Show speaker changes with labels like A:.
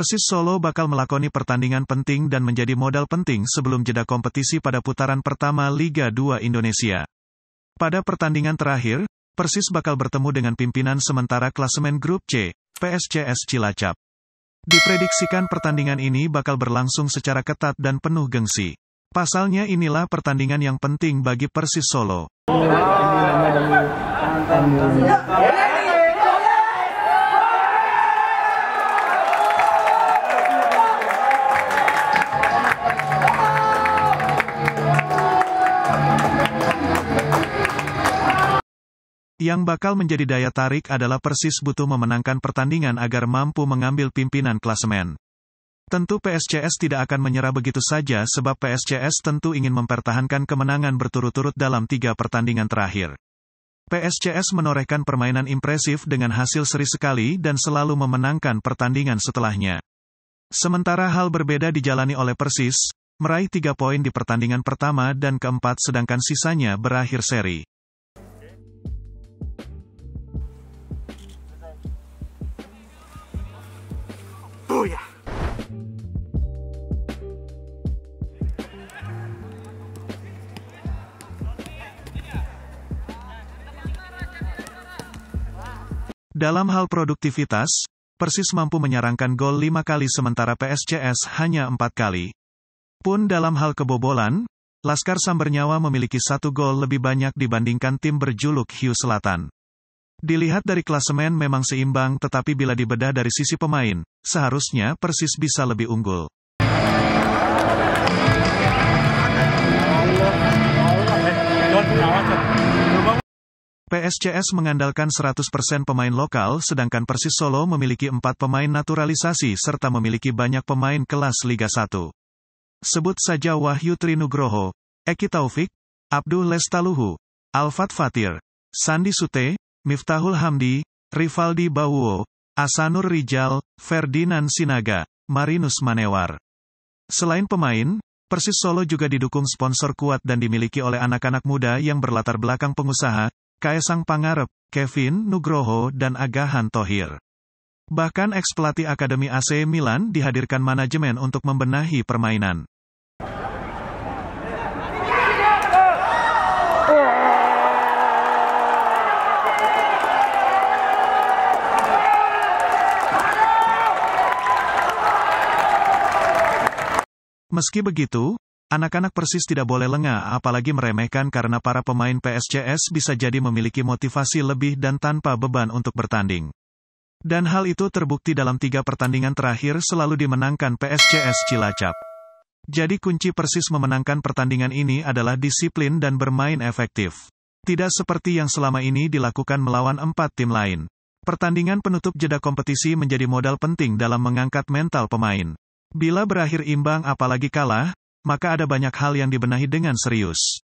A: Persis Solo bakal melakoni pertandingan penting dan menjadi modal penting sebelum jeda kompetisi pada putaran pertama Liga 2 Indonesia. Pada pertandingan terakhir, Persis bakal bertemu dengan pimpinan sementara klasemen grup C, PSCS Cilacap. Diprediksikan pertandingan ini bakal berlangsung secara ketat dan penuh gengsi. Pasalnya inilah pertandingan yang penting bagi Persis Solo. Yang bakal menjadi daya tarik adalah Persis butuh memenangkan pertandingan agar mampu mengambil pimpinan klasemen. Tentu PSCS tidak akan menyerah begitu saja sebab PSCS tentu ingin mempertahankan kemenangan berturut-turut dalam tiga pertandingan terakhir. PSCS menorehkan permainan impresif dengan hasil seri sekali dan selalu memenangkan pertandingan setelahnya. Sementara hal berbeda dijalani oleh Persis, meraih tiga poin di pertandingan pertama dan keempat sedangkan sisanya berakhir seri. Oh Dalam hal produktivitas, Persis mampu menyarangkan gol 5 kali sementara PSCS hanya 4 kali. Pun dalam hal kebobolan, Laskar Sambernyawa memiliki satu gol lebih banyak dibandingkan tim berjuluk Hiu Selatan. Dilihat dari klasemen memang seimbang tetapi bila dibedah dari sisi pemain, seharusnya Persis bisa lebih unggul. PSCS mengandalkan 100% pemain lokal sedangkan Persis Solo memiliki 4 pemain naturalisasi serta memiliki banyak pemain kelas Liga 1. Sebut saja Wahyu Trinugroho, Eki Taufik, Abdul Lestaluhu, Alfat Fatir, Sandi Sute, Miftahul Hamdi, Rivaldi Bawuo, Asanur Rijal, Ferdinand Sinaga, Marinus Manewar. Selain pemain, Persis Solo juga didukung sponsor kuat dan dimiliki oleh anak-anak muda yang berlatar belakang pengusaha, Kaisang Pangarep, Kevin Nugroho dan Agahan Tohir. Bahkan eks pelatih Akademi AC Milan dihadirkan manajemen untuk membenahi permainan. Meski begitu, anak-anak Persis tidak boleh lengah apalagi meremehkan karena para pemain PSCS bisa jadi memiliki motivasi lebih dan tanpa beban untuk bertanding. Dan hal itu terbukti dalam tiga pertandingan terakhir selalu dimenangkan PSCS Cilacap. Jadi kunci Persis memenangkan pertandingan ini adalah disiplin dan bermain efektif. Tidak seperti yang selama ini dilakukan melawan empat tim lain. Pertandingan penutup jeda kompetisi menjadi modal penting dalam mengangkat mental pemain. Bila berakhir imbang apalagi kalah, maka ada banyak hal yang dibenahi dengan serius.